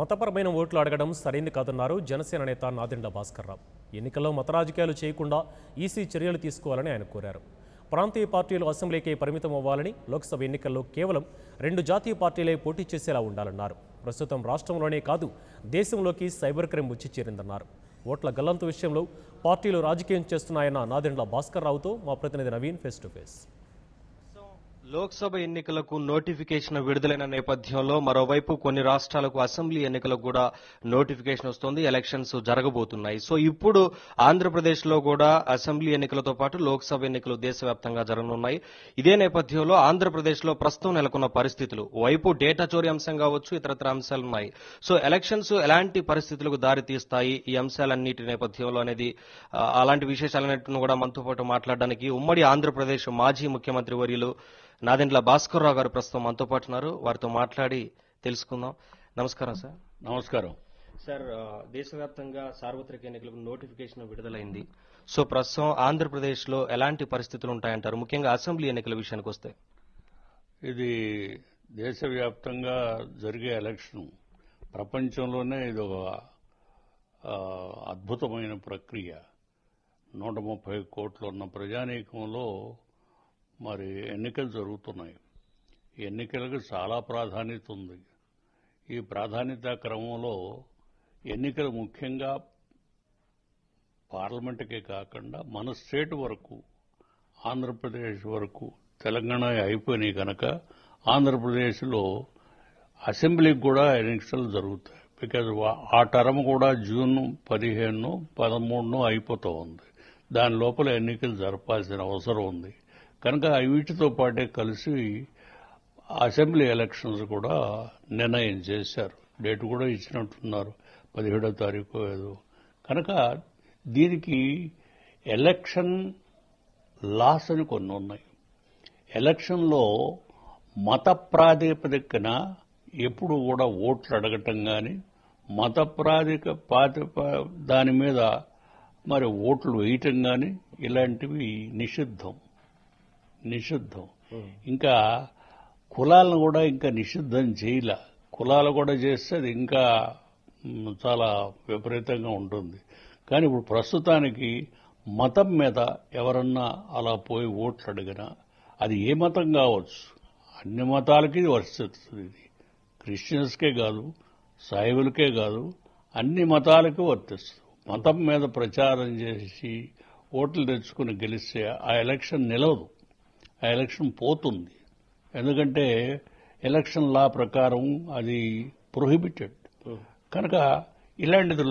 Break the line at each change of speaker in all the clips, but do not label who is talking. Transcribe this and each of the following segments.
మతపరమైన ఓట్లు అడగడం సరైంది కాదన్నారు జనసేన నేత నాదెండ్ల భాస్కర్ రావు ఎన్నికల్లో మత రాజకీయాలు చేయకుండా ఈసీ చర్యలు తీసుకోవాలని ఆయన కోరారు ప్రాంతీయ పార్టీలు అసెంబ్లీకే పరిమితం అవ్వాలని లోక్సభ ఎన్నికల్లో కేవలం రెండు జాతీయ పార్టీలే పోటీ చేసేలా ఉండాలన్నారు ప్రస్తుతం రాష్ట్రంలోనే కాదు దేశంలోకి సైబర్ క్రైమ్ వచ్చి చేరిందన్నారు ఓట్ల గల్లంతు విషయంలో పార్టీలు రాజకీయం చేస్తున్నాయన్న నాదెండ్ల భాస్కర్ రావుతో మా ప్రతినిధి Naveen face to face Lok Sabha ఎన్నికలకు నోటిఫికేషన్ విడుదలైన నేపథ్యంలో మరోవైపు కొన్ని రాష్ట్రాలకు అసెంబ్లీ ఎన్నికలకు కూడా నోటిఫికేషన్ వస్తుంది ఎలక్షన్స్ జరగబోతున్నాయి సో ఇప్పుడు ఆంధ్రప్రదేశ్ లో కూడా అసెంబ్లీ ఎన్నికలతో పాటు లోక్సభ ఎన్నికలు దేశవ్యాప్తంగా జరగనున్నాయి ఇదే నేపథ్యంలో ఆంధ్రప్రదేశ్ లో ప్రస్తుతం నెలకొన్న పరిస్థితులు వైపు డేటా చోరీ అంశం కావచ్చు ఇతరత్ర అంశాలున్నాయి సో ఎలక్షన్స్ ఎలాంటి పరిస్థితులకు దారితీస్తాయి ఈ అంశాలన్నిటి నేపథ్యంలో అనేది అలాంటి విశేషాలన్నింటిని కూడా మనతో పాటు మాట్లాడడానికి ఉమ్మడి ఆంధ్రప్రదేశ్ మాజీ ముఖ్యమంత్రి వర్యులు భాస్కర్ రావు గారు ప్రస్తుతం మనతో పాటు ఉన్నారు వారితో మాట్లాడి తెలుసుకుందాం నమస్కారం సార్ నమస్కారం సార్ దేశవ్యాప్తంగా సార్వత్రిక ఎన్నికలకు నోటిఫికేషన్ విడుదలైంది సో ప్రస్తుతం ఆంధ్రప్రదేశ్లో ఎలాంటి పరిస్థితులు ఉంటాయంటారు ముఖ్యంగా అసెంబ్లీ ఎన్నికల విషయానికి వస్తే ఇది
దేశవ్యాప్తంగా జరిగే ఎలక్షన్ ప్రపంచంలోనే ఇది ఒక అద్భుతమైన ప్రక్రియ నూట ముప్పై కోట్లు ఉన్న ప్రజానీకంలో మరి ఎన్నికలు జరుగుతున్నాయి ఎన్నికలకు చాలా ప్రాధాన్యత ఉంది ఈ ప్రాధాన్యత క్రమంలో ఎన్నికలు ముఖ్యంగా పార్లమెంటుకే కాకుండా మన స్టేట్ వరకు ఆంధ్రప్రదేశ్ వరకు తెలంగాణ అయిపోయినాయి కనుక ఆంధ్రప్రదేశ్లో అసెంబ్లీకి కూడా ఎన్నికలు జరుగుతాయి బికాజ్ ఆ టర్మ్ కూడా జూన్ పదిహేను పదమూడునో అయిపోతూ ఉంది దాని లోపల ఎన్నికలు జరపాల్సిన అవసరం ఉంది కనుక వీటితో పాటే కలిసి అసెంబ్లీ ఎలక్షన్స్ కూడా నిర్ణయం చేశారు డేట్ కూడా ఇచ్చినట్టున్నారు పదిహేడో తారీఖు ఏదో కనుక దీనికి ఎలక్షన్ లాస్ అని కొన్ని ఉన్నాయి ఎలక్షన్లో మత ప్రాతిపదికన ఎప్పుడు కూడా ఓట్లు అడగటం కానీ మత ప్రాతిక పాతి దాని మీద మరి ఓట్లు వేయటం కానీ ఇలాంటివి నిషిద్ధం నిషిద్ధం ఇంకా కులాలను కూడా ఇంకా నిషిద్ధం చేయాల కులాలు కూడా చేస్తే అది ఇంకా చాలా విపరీతంగా ఉంటుంది కానీ ఇప్పుడు ప్రస్తుతానికి మతం మీద ఎవరన్నా అలా పోయి ఓట్లు అడిగినా అది ఏ మతం కావచ్చు అన్ని మతాలకి వర్తిస్తుంది ఇది క్రిస్టియన్స్కే కాదు సాయిబులకే కాదు అన్ని మతాలకి వర్తిస్తుంది మతం మీద ప్రచారం చేసి ఓట్లు తెచ్చుకుని గెలిస్తే ఆ ఎలక్షన్ నిలవదు ఆ ఎలక్షన్ పోతుంది ఎందుకంటే ఎలక్షన్ లా ప్రకారం అది ప్రొహిబిటెడ్ కనుక ఇలాంటిది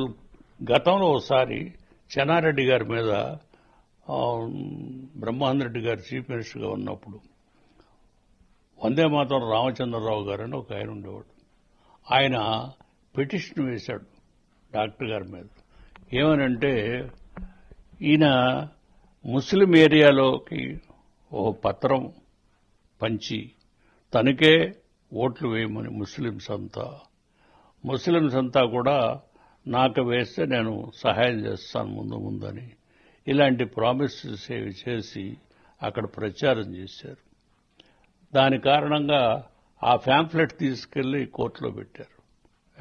గతంలో ఒకసారి చెన్నారెడ్డి గారి మీద బ్రహ్మాంద్ రెడ్డి గారు చీఫ్ మినిస్టర్గా ఉన్నప్పుడు వందే మాత్రం రామచంద్రరావు గారు అని ఒక ఆయన ఉండేవాడు ఆయన పిటిషన్ వేశాడు డాక్టర్ గారి మీద ఏమనంటే ఈయన ముస్లిం ఏరియాలోకి ఓ పత్రం పంచి తనకే ఓట్లు వేయమని ముస్లిమ్స్ అంతా ముస్లిమ్స్ అంతా కూడా నాకు వేస్తే నేను సహాయం చేస్తాను ముందు ముందని ఇలాంటి ప్రామిసెస్ ఏవి చేసి అక్కడ ప్రచారం చేశారు దాని కారణంగా ఆ ఫ్యాంప్లెట్ తీసుకెళ్లి కోర్టులో పెట్టారు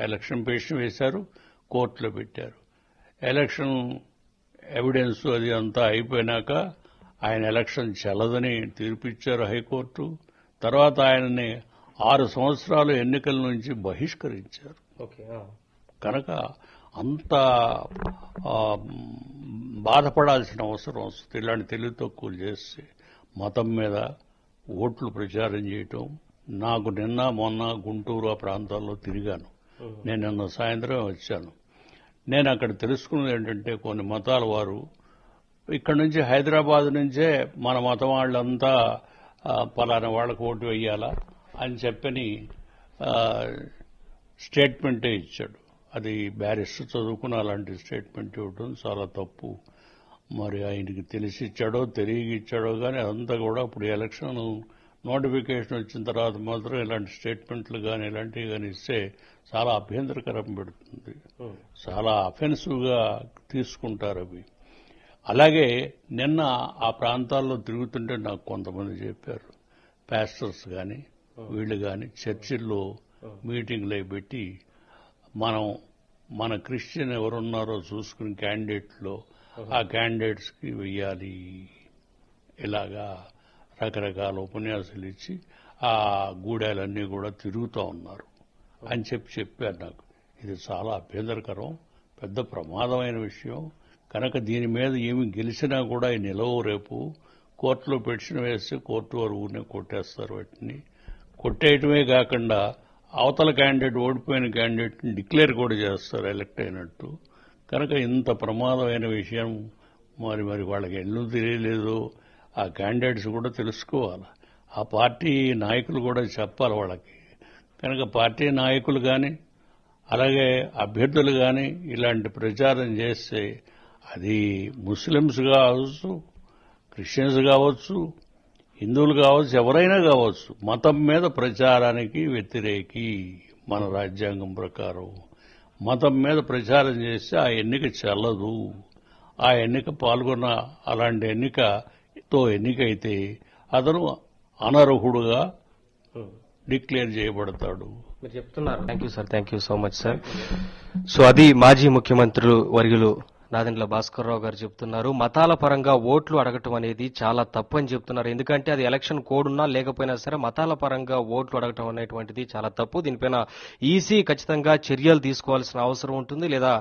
ఎలక్షన్ పిటిషన్ వేశారు కోర్టులో పెట్టారు ఎలక్షన్ ఎవిడెన్స్ అది అంతా అయిపోయినాక ఆయన ఎలక్షన్ చెల్లదని తీర్పిచ్చారు హైకోర్టు తర్వాత ఆయనని ఆరు సంవత్సరాలు ఎన్నికల నుంచి బహిష్కరించారు కనుక అంత బాధపడాల్సిన అవసరం వస్తుంది ఇలాంటి తెలివి తక్కువలు చేసి మతం మీద ఓట్లు ప్రచారం చేయటం నాకు నిన్న మొన్న గుంటూరు ఆ ప్రాంతాల్లో తిరిగాను నేను నిన్న సాయంత్రం వచ్చాను నేను అక్కడ తెలుసుకున్నది ఏంటంటే కొన్ని మతాల వారు ఇక్కడ నుంచి హైదరాబాద్ నుంచే మన మతం వాళ్ళంతా పలానా వాళ్ళకు ఓటు వేయాలా అని చెప్పని స్టేట్మెంటే ఇచ్చాడు అది బ్యారిస్టర్ చదువుకున్న అలాంటి స్టేట్మెంట్ ఇవ్వడం చాలా తప్పు మరి ఆయనకి తెలిసి ఇచ్చాడో తెలియక ఇచ్చాడో కానీ అదంతా కూడా ఇప్పుడు ఎలక్షన్ నోటిఫికేషన్ వచ్చిన తర్వాత మాత్రం ఇలాంటి స్టేట్మెంట్లు కానీ ఇలాంటివి కానీ ఇస్తే చాలా అభ్యంతరకరం పెడుతుంది చాలా అఫెన్సివ్గా తీసుకుంటారు అవి అలాగే నిన్న ఆ ప్రాంతాల్లో తిరుగుతుంటే నాకు కొంతమంది చెప్పారు పాస్టర్స్ కానీ వీళ్ళు కానీ చర్చిల్లో మీటింగ్లు అయి పెట్టి మనం మన క్రిస్టియన్ ఎవరున్నారో చూసుకుని క్యాండిడేట్లో ఆ క్యాండిడేట్స్కి వెయ్యాలి ఇలాగా రకరకాల ఉపన్యాసాలు ఇచ్చి ఆ గూడాలన్నీ కూడా తిరుగుతూ ఉన్నారు అని చెప్పి చెప్పారు నాకు ఇది చాలా అభ్యంతరకరం పెద్ద ప్రమాదమైన విషయం కనుక దీని మీద ఏమి గెలిచినా కూడా ఈ నిలవ రేపు కోర్టులో పెట్టిన వేస్తే కోర్టు వారు ఊరినే కొట్టేస్తారు వాటిని కొట్టేయటమే కాకుండా అవతల క్యాండిడేట్ ఓడిపోయిన క్యాండిడేట్ని డిక్లేర్ కూడా చేస్తారు ఎలక్ట్ అయినట్టు కనుక ఇంత ప్రమాదమైన విషయం మరి మరి వాళ్ళకి ఎన్ను తెలియలేదు ఆ క్యాండిడేట్స్ కూడా తెలుసుకోవాలి ఆ పార్టీ నాయకులు కూడా చెప్పాలి వాళ్ళకి కనుక పార్టీ నాయకులు కానీ అలాగే అభ్యర్థులు కానీ ఇలాంటి ప్రచారం చేస్తే అది ముస్లిమ్స్ కావచ్చు క్రిస్టియన్స్ కావచ్చు హిందువులు కావచ్చు ఎవరైనా కావచ్చు మతం మీద ప్రచారానికి వ్యతిరేకి మన రాజ్యాంగం ప్రకారం మతం మీద ప్రచారం చేస్తే ఆ ఎన్నిక చల్లదు ఆ ఎన్నిక పాల్గొన్న అలాంటి ఎన్నికతో ఎన్నికైతే అతను అనర్హుడుగా డిక్లేర్ చేయబడతాడు
మీరు చెప్తున్నారు thank you sir thank you so much sir so అది మాజీ ముఖ్యమంత్రులు వర్యులు భాస్కర్ రావు గారు చెప్తున్నారు మతాల పరంగా ఓట్లు అడగటం అనేది చాలా తప్పని చెప్తున్నారు ఎందుకంటే అది ఎలక్షన్ కోడ్ ఉన్నా లేకపోయినా సరే మతాల పరంగా ఓట్లు అడగటం అనేటువంటిది చాలా తప్పు దీనిపైన ఈసీ ఖచ్చితంగా చర్యలు తీసుకోవాల్సిన అవసరం ఉంటుంది లేదా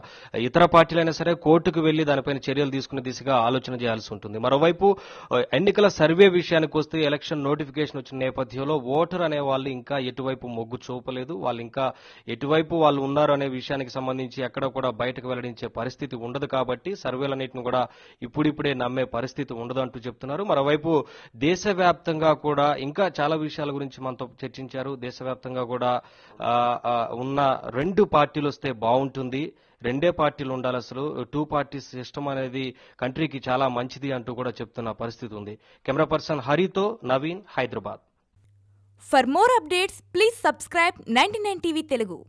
ఇతర పార్టీలైనా సరే కోర్టుకు వెళ్లి దానిపైన చర్యలు తీసుకునే దిశగా ఆలోచన చేయాల్సి ఉంటుంది మరోవైపు ఎన్నికల సర్వే విషయానికి వస్తే ఎలక్షన్ నోటిఫికేషన్ వచ్చిన నేపథ్యంలో ఓటర్ అనే వాళ్ళు ఇంకా ఎటువైపు మొగ్గు చూపలేదు వాళ్ళు ఇంకా ఎటువైపు వాళ్ళు ఉన్నారు అనే విషయానికి సంబంధించి ఎక్కడ కూడా బయటకు వెల్లడించే పరిస్థితి ఉండదు కాబట్టి సర్వేలన్నింటిని కూడా ఇప్పుడిప్పుడే నమ్మే పరిస్థితి ఉండదంటూ చెప్తున్నారు మరోవైపు దేశవ్యాప్తంగా కూడా ఇంకా చాలా విషయాల గురించి మనతో చర్చించారు దేశవ్యాప్తంగా కూడా ఉన్న రెండు పార్టీలు వస్తే బాగుంటుంది రెండే పార్టీలు ఉండాలి అసలు టూ పార్టీ సిస్టమ్ అనేది కంట్రీకి చాలా మంచిది అంటూ కూడా చెప్తున్న పరిస్థితి ఉంది కెమెరా పర్సన్ హరితో Naveen Hyderabad for more updates please subscribe ninety nine TV Telugu